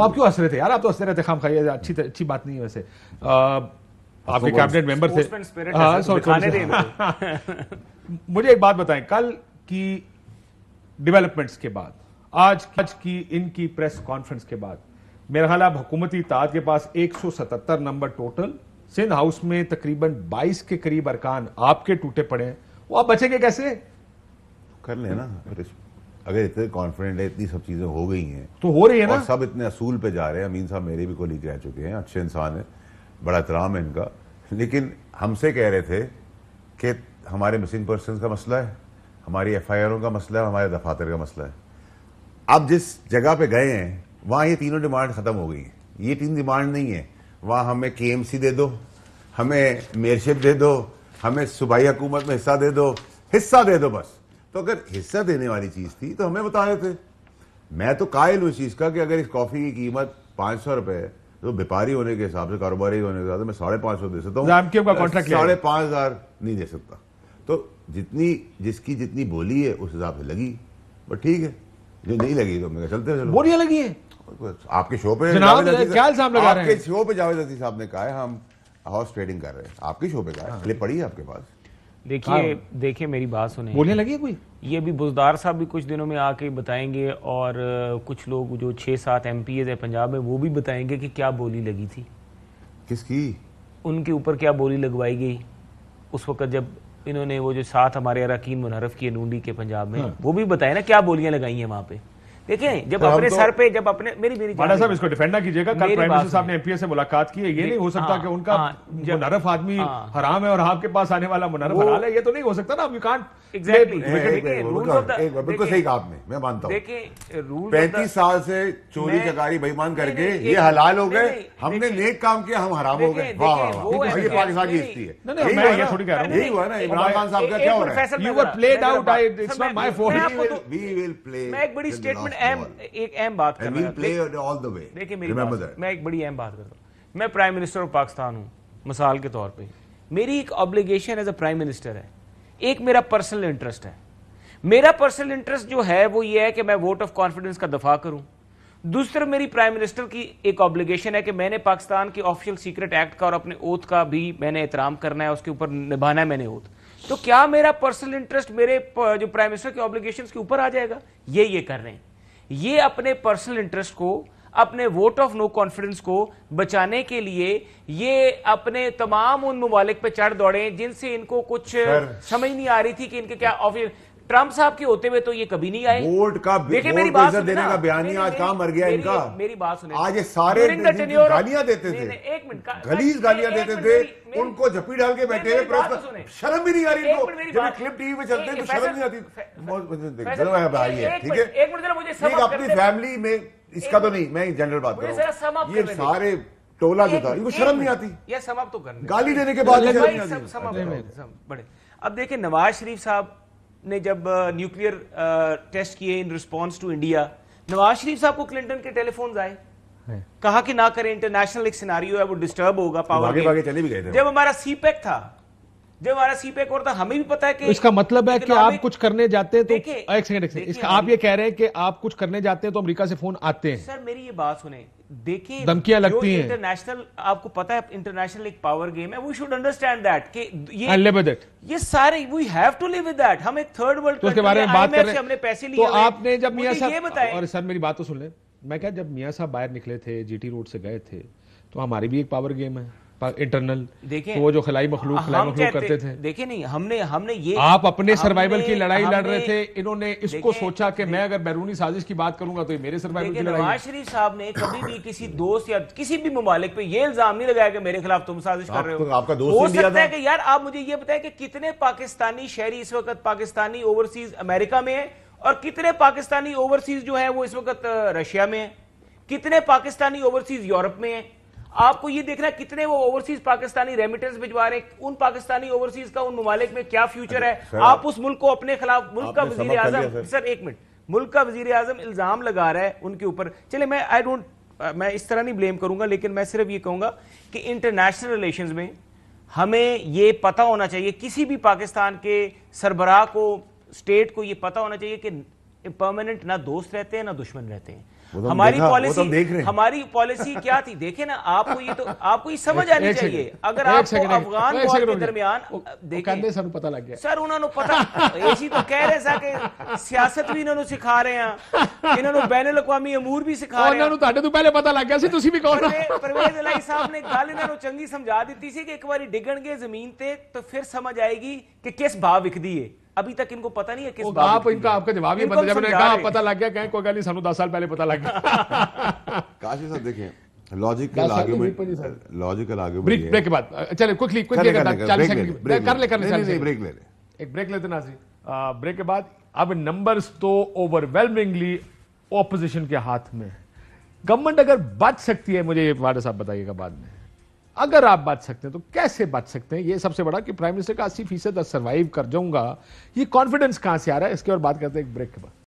आप क्यों हंस रहे थे यार आप तो हंस रहे थे खाम खाइए अच्छी अच्छी बात नहीं है वैसे आपके कैबिनेट मेंबर थे हाँ, मुझे एक बात बताएं कल की डेवलपमेंट्स के बाद आज आज की इनकी प्रेस कॉन्फ्रेंस के बाद मेरा ख्याल आप हुकूमती इताद के पास 177 नंबर टोटल सिंध हाउस में तकरीबन 22 के करीब अरकान आपके टूटे पड़े हैं वो आप बचेंगे कैसे तो कर लेना अगर इतने कॉन्फिडेंट है इतनी सब चीजें हो गई हैं तो हो रही है ना सब इतने असूल पे जा रहे हैं अमीन साहब मेरे भी को लीग रह चुके हैं अच्छे इंसान हैं बड़ा एहतराम है इनका लेकिन हमसे कह रहे थे कि हमारे मिसिंग पर्सन का मसला है हमारी एफ का मसला है हमारे दफातर का मसला है अब जिस जगह पे गए हैं वहाँ ये तीनों डिमांड ख़त्म हो गई हैं ये तीन डिमांड नहीं है वहाँ हमें के दे दो हमें मेयरशिप दे दो हमें सूबाई हुकूमत में हिस्सा दे दो हिस्सा दे दो बस तो अगर हिस्सा देने वाली चीज़ थी तो हमें बता देते मैं तो कायल हूँ इस चीज़ का कि अगर इस कॉफ़ी की कीमत पांच सौ रुपए है तो व्यापारी होने के हिसाब से कारोबारी होने के हिसाब से मैं साढ़े पांच सौ दे सकता हूँ साढ़े पांच हज़ार नहीं दे सकता तो जितनी जिसकी जितनी बोली है उस हिसाब से लगी बट ठीक है जो नहीं लगी तो मैं चलते चलो लगी है आपके शो पे आपके शो पे जावेद अजी साहब ने कहा है हम हाउस ट्रेडिंग कर रहे हैं आपके शो पे कहा है हाँ। पड़ी है आपके पास देखिए हाँ। देखिए मेरी बात सुने बोलने लगी कोई ये भी बुजदार साहब भी कुछ दिनों में आके बताएंगे और कुछ लोग जो छः सात एम पी है पंजाब में वो भी बताएंगे कि क्या बोली लगी थी किसकी उनके ऊपर क्या बोली लगवाई गई उस वक्त जब इन्होंने वो जो साथ हमारे अरकान मुनहरफ किए नूडी के पंजाब में हाँ। वो भी बताए ना क्या बोलियां लगाई हैं वहाँ पे देखिए जब तो अपने तो सर पे जब अपने मेरी मेरी साहब इसको डिफेंड ना कीजिएगा कल प्राइम मिनिस्टर साहब ने एमपीएस से मुलाकात की है ये नहीं हो सकता हाँ, कि उनका मुनरफ हाँ, आदमी हाँ। हराम है और आपके पास आने वाला मुनरफ हलाल है ये तो नहीं हो सकता ना आप यू कांट एग्जैक्टली बिल्कुल सही कहा आपने मैं मानता हूँ देखिए पैंतीस साल से चोरी चकारी बेईमान करके ये हलाल हो गए हमने नेक काम किया हम हराम हो गए ये पाकिस्तान की है यही हुआ ना इमरान खान साहब का क्या हो रहा है you were played out I it's not my fault we will play मैं एक बड़ी स्टेटमेंट एक बड़ी एम बात करता हूँ मैं प्राइम मिनिस्टर ऑफ पाकिस्तान हूँ मिसाल के तौर पर मेरी एक obligation as a prime minister है एक मेरा पर्सनल इंटरेस्ट है मेरा पर्सनल इंटरेस्ट जो है वो ये है कि मैं वोट ऑफ कॉन्फिडेंस का दफा करूं दूसरी मेरी प्राइम मिनिस्टर की एक ऑब्लिगेशन है कि मैंने पाकिस्तान के ऑफिशियल सीक्रेट एक्ट का और अपने ओथ का भी मैंने एहतराम करना है उसके ऊपर निभाना है मैंने ओथ तो क्या मेरा पर्सनल इंटरेस्ट मेरे जो प्राइम मिनिस्टर के ऑब्लिगेशन के ऊपर आ जाएगा ये ये कर रहे हैं ये अपने पर्सनल इंटरेस्ट को अपने वोट ऑफ नो कॉन्फिडेंस को बचाने के लिए ये अपने तमाम उन ममालिक पे चढ़ दौड़े जिनसे इनको कुछ समझ नहीं आ रही थी कि इनके क्या ऑफिस ट्रंप साहब के होते हुए तो ये कभी नहीं आए वोट का देखिए मेरी बात देने का बयान ही आज काम मर गया इनका मेरी बात सुने आज ये सारे गालियां देते थे एक मिनट का गलीज गालियां देते थे उनको झपी डाल के बैठे हैं शर्म भी नहीं आ रही इनको जब क्लिप टीवी पे चलते हैं तो शर्म नहीं आती चलो आइए ठीक है एक मिनट जरा मुझे सब अपनी फैमिली में इसका तो नहीं मैं जनरल बात कर रहा हूं ये सारे टोला जो था इनको शर्म नहीं आती ये समाप्त तो करने गाली देने के बाद शर्म नहीं बड़े अब देखिए नवाज शरीफ साहब ने जब न्यूक्लियर टेस्ट किए in response to India Nawaz Sharif साहब को क्लिंटन के टेलीफोन आए हाँ। कहा कि ना करें इंटरनेशनल एक सिनारियो है वो डिस्टर्ब होगा पावर चले भी गए थे जब हमारा सीपैक e था जब हमारा सी पे और था हमें भी पता है कि इसका मतलब है कि आप कुछ करने जाते हैं तो एक सेकंड एक सेकंड इसका आप ये कह रहे हैं कि आप कुछ करने जाते हैं तो अमेरिका से फोन आते हैं सर मेरी ये बात सुने देखिए धमकियां लगती हैं इंटरनेशनल आपको पता है इंटरनेशनल एक पावर गेम है वी शुड अंडरस्टैंड दैट कि ये लिव विद इट ये सारे we have to live with that हम एक थर्ड वर्ल्ड कंट्री के बारे में बात कर रहे हैं हमने पैसे लिए तो आपने जब मियां साहब और सर मेरी बात तो सुन ले मैं क्या जब मियां साहब बाहर निकले थे जीटी रोड से गए थे तो हमारी भी एक पावर गेम है इंटरनल देखिए वो जो खलाई मखलूक खलाई मखलूक करते थे देखिए नहीं हमने हमने ये आप अपने सर्वाइवल की लड़ाई लड़ रहे थे इन्होंने इसको सोचा कि मैं अगर बैरूनी साजिश की बात करूंगा तो ये मेरे सर्वाइवल की लड़ाई नवाज शरीफ साहब ने कभी भी किसी दोस्त या किसी भी ममालिक पे ये इल्जाम नहीं लगाया कि मेरे खिलाफ तुम साजिश कर रहे हो तो- आपका दोस्त हो सकता है कि यार आप मुझे ये बताएं कि कितने पाकिस्तानी शहरी इस वक्त पाकिस्तानी ओवरसीज अमेरिका में है और कितने पाकिस्तानी ओवरसीज जो है वो इस वक्त रशिया में है कितने पाकिस्तानी ओवरसीज यूरोप में है आपको ये देखना है कितने वो ओवरसीज पाकिस्तानी रेमिटेंस भिजवा रहे हैं उन पाकिस्तानी ओवरसीज का उन ममालिक में क्या फ्यूचर है आप उस मुल्क को अपने खिलाफ मुल्क का वजीर आजम सर एक मिनट मुल्क का वजीर आजम इल्जाम लगा रहा है उनके ऊपर चले मैं आई डोंट मैं इस तरह नहीं ब्लेम करूंगा लेकिन मैं सिर्फ ये कहूंगा कि इंटरनेशनल रिलेशन में हमें ये पता होना चाहिए किसी भी पाकिस्तान के सरबराह को स्टेट को ये पता होना चाहिए कि परमानेंट ना दोस्त रहते हैं ना दुश्मन रहते हैं हमारी पॉलिसी हमारी पॉलिसी क्या थी देखे ना आपको ये तो आपको ये समझ आनी चाहिए अगर आपको अफगान वॉर के दरमियान देखें ਸਾਨੂੰ ਪਤਾ ਲੱਗ ਗਿਆ ਸਰ ਉਹਨਾਂ ਨੂੰ ਪਤਾ ਏਸੀ ਤਾਂ ਕਹਿ ਰਹੇ ਸਾ ਕਿ ਸਿਆਸਤ ਵੀ ਇਹਨਾਂ ਨੂੰ ਸਿਖਾ ਰਹੇ ਆ ਇਹਨਾਂ ਨੂੰ ਬੈਨਲ ਅਕਵਾਮੀ ਅਮੂਰ ਵੀ ਸਿਖਾ ਰਹੇ ਆ ਉਹਨਾਂ ਨੂੰ ਤੁਹਾਡੇ ਤੋਂ ਪਹਿਲੇ ਪਤਾ ਲੱਗ ਗਿਆ ਸੀ ਤੁਸੀਂ ਵੀ ਕੌਣ ਹੋ ਪਰਵੇਜ਼ ਅਲਾਈ ਸਾਹਿਬ ਨੇ ਗੱਲ ਇਹਨਾਂ ਨੂੰ ਚੰਗੀ ਸਮਝਾ ਦਿੱਤੀ ਸੀ ਕਿ ਇੱਕ ਵਾਰੀ ਡਿੱਗਣਗੇ ਜ਼ਮੀਨ ਤੇ ਤਾਂ ਫਿਰ ਸਮਝ ਆਏਗੀ ਕਿ ਕਿਸ ਭਾਵ ਵਿਕਦੀ ਏ अभी तक इनको पता नहीं है किस आप इनका आपका जवाब ही पता मैंने कहा पता लग गया कहें कोई गाली सानू दस साल पहले पता लग गया काशी साहब देखिए लॉजिकल लॉजिकल ब्रेक के बाद चले क्विकली क्विकली कर ले कर ले ब्रेक ले ले एक ब्रेक लेते नाजी ब्रेक के बाद अब नंबर्स तो ओवरवेलमिंगली ऑपोजिशन के हाथ में गवर्नमेंट अगर बच सकती है मुझे वाडा साहब बताइएगा बाद में अगर आप बच सकते हैं तो कैसे बच सकते हैं ये सबसे बड़ा कि प्राइम मिनिस्टर का अस्सी फीसद सर्वाइव कर जाऊंगा ये कॉन्फिडेंस कहां से आ रहा है इसके और बात करते हैं एक ब्रेक के बाद